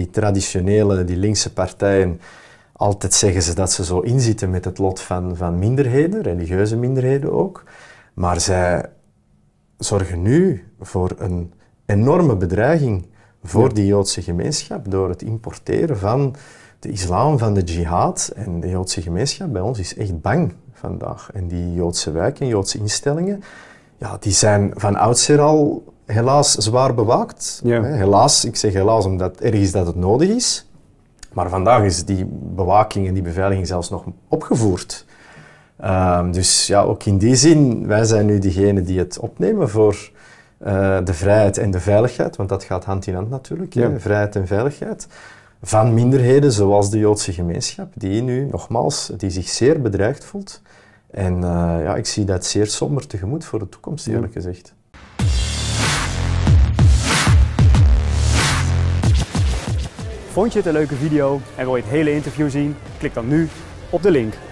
die traditionele, die linkse partijen, altijd zeggen ze dat ze zo inzitten met het lot van, van minderheden, religieuze minderheden ook. Maar zij zorgen nu voor een enorme bedreiging voor die Joodse gemeenschap door het importeren van de islam, van de jihad. En de Joodse gemeenschap bij ons is echt bang vandaag. En die Joodse wijken, Joodse instellingen, ja, die zijn van oudsher al helaas zwaar bewaakt. Helaas, ik zeg helaas omdat ergens dat het nodig is. Maar vandaag is die bewaking en die beveiliging zelfs nog opgevoerd. Um, dus ja, ook in die zin, wij zijn nu diegenen die het opnemen voor eh, de vrijheid en de veiligheid, want dat gaat hand in hand natuurlijk, vrijheid en veiligheid, van minderheden zoals de Joodse gemeenschap, die nu nogmaals, die zich zeer bedreigd voelt. En eh, ja, ik zie dat zeer somber tegemoet voor de toekomst, eerlijk gezegd. Vond je het een leuke video en wil je het hele interview zien? Klik dan nu op de link.